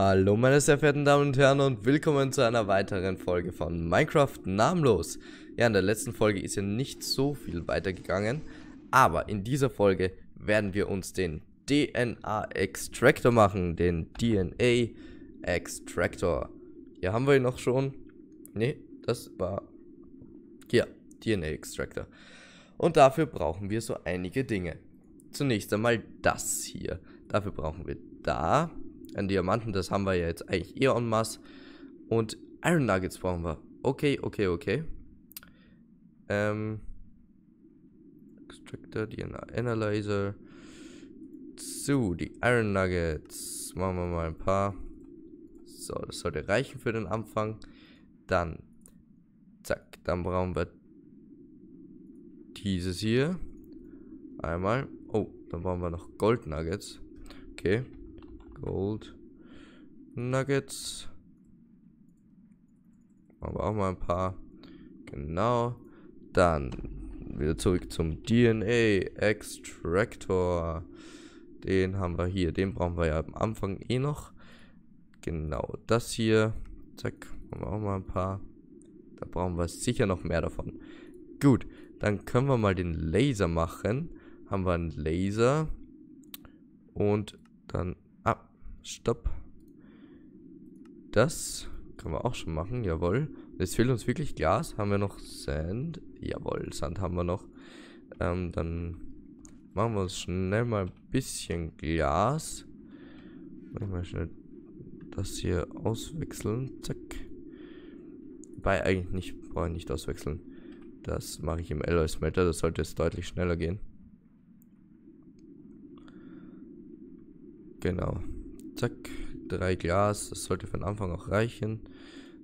Hallo meine sehr verehrten Damen und Herren und willkommen zu einer weiteren Folge von Minecraft Namenlos. Ja, in der letzten Folge ist ja nicht so viel weitergegangen, aber in dieser Folge werden wir uns den DNA Extractor machen, den DNA Extractor. Hier haben wir ihn noch schon. Ne, das war... Hier, DNA Extractor. Und dafür brauchen wir so einige Dinge. Zunächst einmal das hier. Dafür brauchen wir da einen Diamanten, das haben wir ja jetzt eigentlich eher en masse. Und Iron Nuggets brauchen wir. Okay, okay, okay. Ähm. Extractor, DNA Analyzer. So, die Iron Nuggets. Machen wir mal ein paar. So, das sollte reichen für den Anfang. Dann, zack, dann brauchen wir dieses hier. Einmal. Oh, dann brauchen wir noch Gold Nuggets. Okay. Gold. Nuggets. Machen wir auch mal ein paar. Genau. Dann wieder zurück zum DNA Extractor. Den haben wir hier. Den brauchen wir ja am Anfang eh noch. Genau das hier. Zack. Machen wir auch mal ein paar. Da brauchen wir sicher noch mehr davon. Gut. Dann können wir mal den Laser machen. Haben wir einen Laser. Und dann Stopp. Das können wir auch schon machen, jawohl. Es fehlt uns wirklich Glas. Haben wir noch Sand? Jawohl, Sand haben wir noch. Ähm, dann machen wir uns schnell mal ein bisschen Glas. Mach ich mal schnell das hier auswechseln. Zack. Bei eigentlich nicht, brauche ich nicht auswechseln. Das mache ich im Alloy Smelter. Das sollte jetzt deutlich schneller gehen. Genau. Zack, drei Glas. Das sollte von Anfang auch reichen.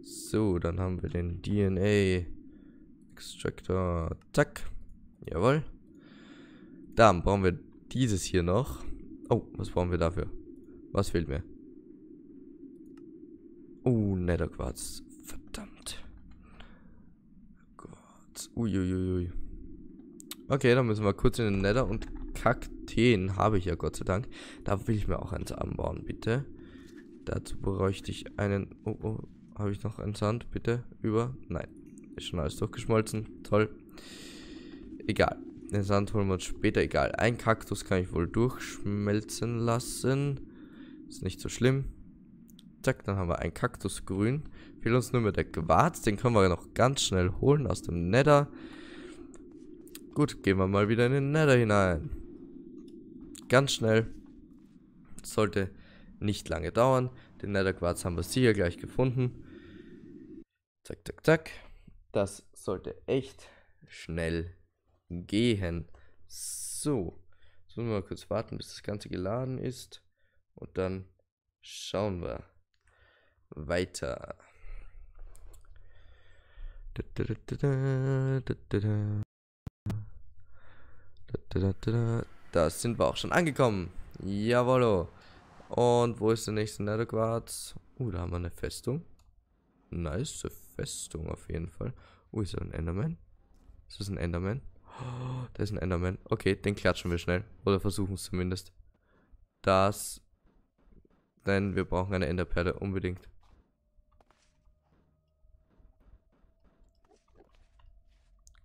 So, dann haben wir den DNA Extractor. Zack. Jawohl. Dann brauchen wir dieses hier noch. Oh, was brauchen wir dafür? Was fehlt mir? Oh, uh, Netherquarz. Verdammt. Gott. Uiuiui. Okay, dann müssen wir kurz in den Nether und Kakteen habe ich ja Gott sei Dank. Da will ich mir auch eins anbauen, bitte. Dazu bräuchte ich einen... Oh, oh, habe ich noch einen Sand, bitte? Über? Nein. Ist schon alles durchgeschmolzen. Toll. Egal. Den Sand holen wir uns später. Egal. Ein Kaktus kann ich wohl durchschmelzen lassen. Ist nicht so schlimm. Zack, dann haben wir ein Kaktusgrün. Fehlt uns nur mit der Quarz. Den können wir noch ganz schnell holen aus dem Nether. Gut, gehen wir mal wieder in den Nether hinein ganz schnell. Sollte nicht lange dauern. Den Nether Netherquarz haben wir sicher gleich gefunden. Zack, zack, zack. Das sollte echt schnell gehen. So. Jetzt müssen wir mal kurz warten, bis das Ganze geladen ist. Und dann schauen wir weiter. Da sind wir auch schon angekommen. Jawollo. Und wo ist der nächste Netherquartz? Uh, da haben wir eine Festung. Nice Festung auf jeden Fall. Uh, ist da ein Enderman? Ist das ein Enderman? Oh, da ist ein Enderman. Okay, den klatschen wir schnell. Oder versuchen es zumindest. Das. Denn wir brauchen eine Enderperle unbedingt.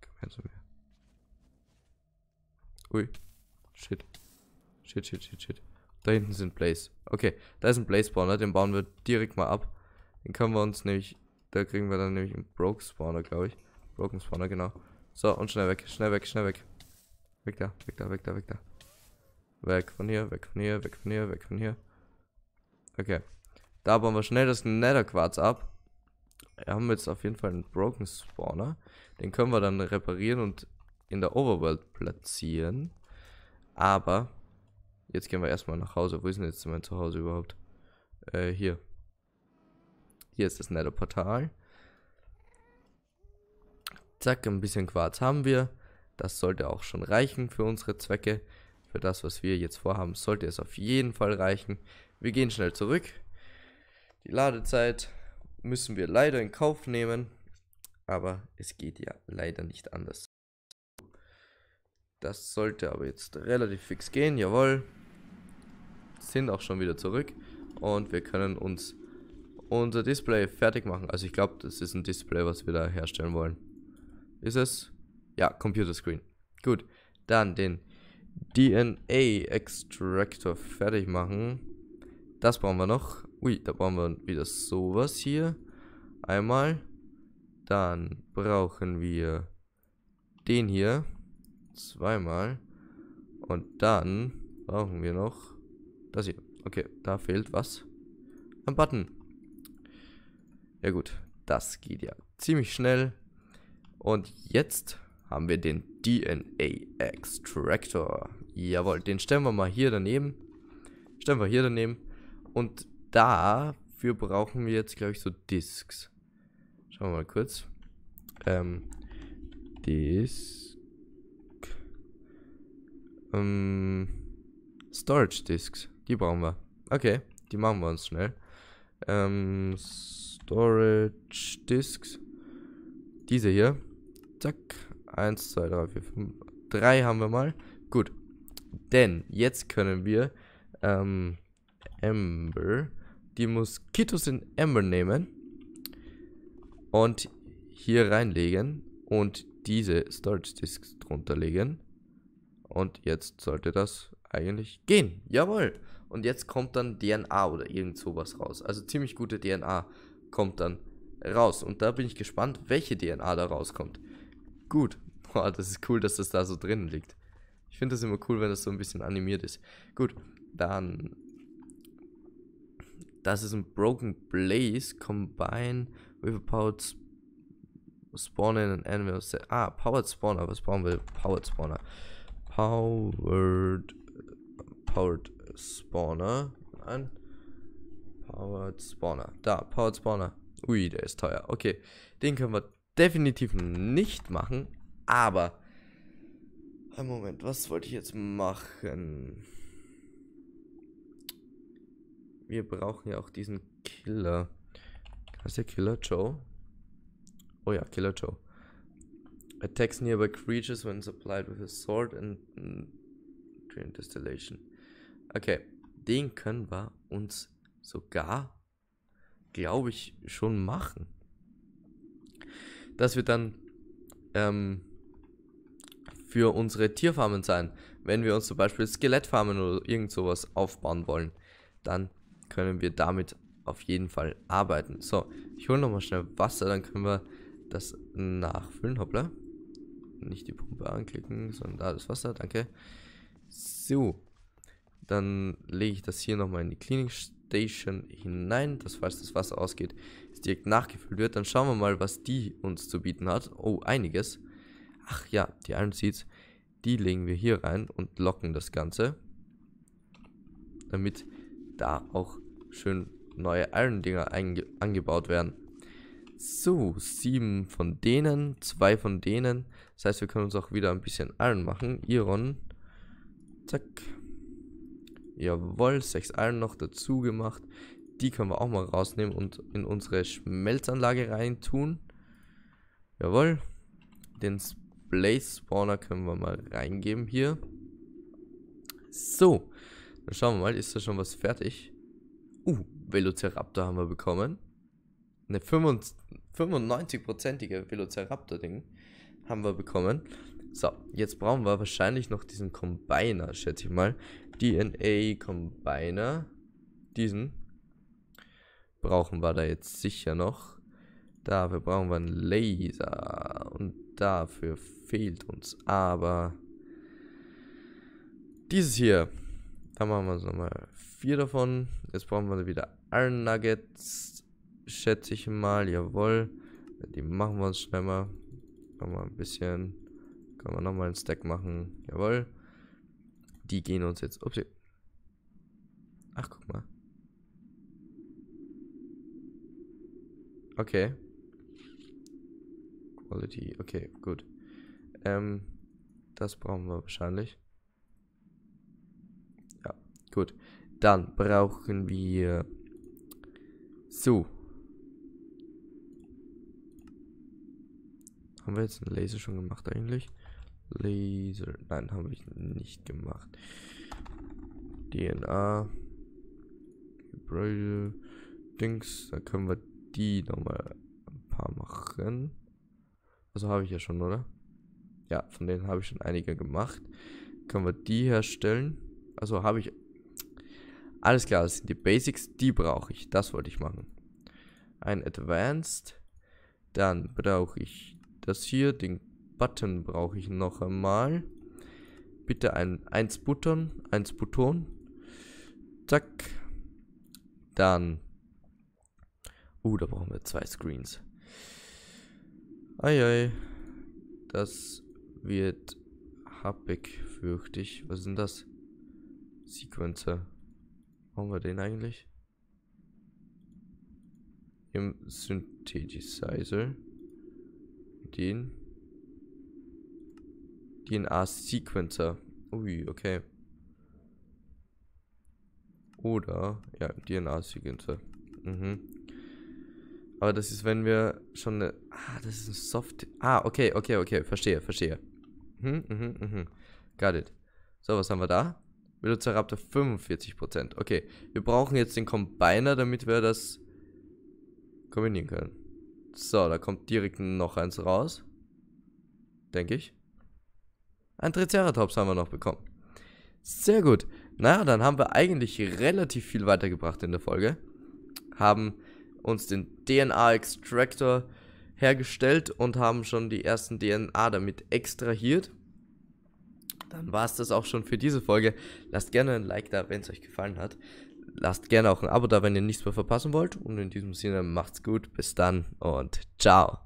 Komm her zu mir. Ui. Shit. Shit, shit, shit, shit. Da hinten sind Blaze. Okay, da ist ein Blaze-Spawner, den bauen wir direkt mal ab. Den können wir uns nämlich, da kriegen wir dann nämlich einen Broke-Spawner, glaube ich. Broken-Spawner, genau. So, und schnell weg, schnell weg, schnell weg. Weg da, weg da, weg da, weg da. Weg von hier, weg von hier, weg von hier, weg von hier. Okay. Da bauen wir schnell das Nether-Quarz ab. Wir haben jetzt auf jeden Fall einen Broken Spawner. Den können wir dann reparieren und in der Overworld platzieren. Aber jetzt gehen wir erstmal nach Hause. Wo ist denn jetzt mein Zuhause überhaupt? Äh, hier. Hier ist das Nether-Portal. Zack, ein bisschen Quarz haben wir. Das sollte auch schon reichen für unsere Zwecke. Für das, was wir jetzt vorhaben, sollte es auf jeden Fall reichen. Wir gehen schnell zurück. Die Ladezeit müssen wir leider in Kauf nehmen. Aber es geht ja leider nicht anders. Das sollte aber jetzt relativ fix gehen, jawohl. Sind auch schon wieder zurück. Und wir können uns unser Display fertig machen. Also ich glaube, das ist ein Display, was wir da herstellen wollen. Ist es? Ja, Computer Screen. Gut, dann den DNA Extractor fertig machen. Das brauchen wir noch. Ui, da brauchen wir wieder sowas hier. Einmal. Dann brauchen wir den hier. Zweimal. Und dann brauchen wir noch das hier. Okay, da fehlt was? Ein Button. Ja gut, das geht ja ziemlich schnell. Und jetzt haben wir den DNA Extractor. Jawohl, den stellen wir mal hier daneben. Stellen wir hier daneben. Und dafür brauchen wir jetzt, glaube ich, so Disks. Schauen wir mal kurz. Ähm, Disks. Ähm, Storage Disks. Die brauchen wir. Okay, die machen wir uns schnell. Ähm, Storage Disks. Diese hier. Zack. 1, 2, 3, 4, 5. 3 haben wir mal. Gut. Denn jetzt können wir ähm, Ember, die Moskitos in Ember nehmen und hier reinlegen und diese Storage Disks drunter legen. Und jetzt sollte das eigentlich gehen. Jawohl. Und jetzt kommt dann DNA oder irgend sowas raus. Also ziemlich gute DNA kommt dann raus. Und da bin ich gespannt, welche DNA da rauskommt. Gut. Boah, das ist cool, dass das da so drin liegt. Ich finde das immer cool, wenn das so ein bisschen animiert ist. Gut, dann... Das ist ein Broken Blaze combine with a powered Spawner in an enemy. Ah, powered spawner. Was brauchen wir? Powered spawner. Powered, Powered Spawner an. Powered Spawner. Da, Powered Spawner. Ui, der ist teuer. Okay, den können wir definitiv nicht machen. Aber, Moment, was wollte ich jetzt machen? Wir brauchen ja auch diesen Killer. Heißt der Killer Joe? Oh ja, Killer Joe. Attacks nearby creatures when supplied with a sword and mm, during distillation. Okay, den können wir uns sogar, glaube ich, schon machen. Dass wir dann ähm, für unsere Tierfarmen sein. Wenn wir uns zum Beispiel Skelettfarmen oder irgend sowas aufbauen wollen, dann können wir damit auf jeden Fall arbeiten. So, ich hole nochmal schnell Wasser, dann können wir das nachfüllen. Hoppla. Nicht die Pumpe anklicken, sondern da das Wasser, danke. So, dann lege ich das hier nochmal in die Cleaning Station hinein, dass falls das Wasser ausgeht, es direkt nachgefüllt wird. Dann schauen wir mal, was die uns zu bieten hat. Oh, einiges. Ach ja, die Iron Seeds, die legen wir hier rein und locken das Ganze. Damit da auch schön neue Iron-Dinger angebaut werden. So, sieben von denen, zwei von denen. Das heißt, wir können uns auch wieder ein bisschen Iron machen. Iron. Zack. Jawohl, sechs Iron noch dazu gemacht. Die können wir auch mal rausnehmen und in unsere Schmelzanlage reintun. Jawohl. Den Blaze Spawner können wir mal reingeben hier. So. Dann schauen wir mal, ist da schon was fertig? Uh, Velociraptor haben wir bekommen eine 95-prozentige Velociraptor-Ding haben wir bekommen. So, jetzt brauchen wir wahrscheinlich noch diesen Combiner, schätze ich mal. DNA-Combiner. Diesen. Brauchen wir da jetzt sicher noch. Dafür brauchen wir einen Laser. Und dafür fehlt uns aber dieses hier. Da machen wir uns nochmal vier davon. Jetzt brauchen wir wieder Iron Nuggets. Schätze ich mal, jawohl. Die machen wir uns schnell mal. Machen wir ein bisschen. Können wir nochmal einen Stack machen. Jawohl. Die gehen uns jetzt. Ups. Ach, guck mal. Okay. Quality. Okay, gut. Ähm, das brauchen wir wahrscheinlich. Ja, gut. Dann brauchen wir. So. Haben wir jetzt einen Laser schon gemacht eigentlich? Laser. Nein, habe ich nicht gemacht. DNA. Hybride. Dings. Da können wir die nochmal ein paar machen. Also habe ich ja schon, oder? Ja, von denen habe ich schon einige gemacht. Können wir die herstellen? Also habe ich. Alles klar, das sind die Basics, die brauche ich. Das wollte ich machen. Ein Advanced. Dann brauche ich das hier, den Button brauche ich noch einmal. Bitte ein 1 Button, 1 Button. Zack. Dann. Uh, da brauchen wir zwei Screens. Eiei. Das wird happig, fürchte ich. Was sind das? Sequencer. Haben wir den eigentlich? Im Synthesizer. Den. DNA-Sequencer. Ui, okay. Oder, ja, DNA-Sequencer. Mhm. Aber das ist, wenn wir schon eine... Ah, das ist ein Soft... Ah, okay, okay, okay. Verstehe, verstehe. Mhm, mhm, mhm. Got it. So, was haben wir da? Velociraptor 45%. Okay, wir brauchen jetzt den Combiner, damit wir das kombinieren können. So, da kommt direkt noch eins raus. Denke ich. Ein Triceratops haben wir noch bekommen. Sehr gut. Naja, dann haben wir eigentlich relativ viel weitergebracht in der Folge. Haben uns den DNA-Extractor hergestellt und haben schon die ersten DNA damit extrahiert. Dann war es das auch schon für diese Folge. Lasst gerne ein Like da, wenn es euch gefallen hat. Lasst gerne auch ein Abo da, wenn ihr nichts mehr verpassen wollt. Und in diesem Sinne macht's gut, bis dann und ciao.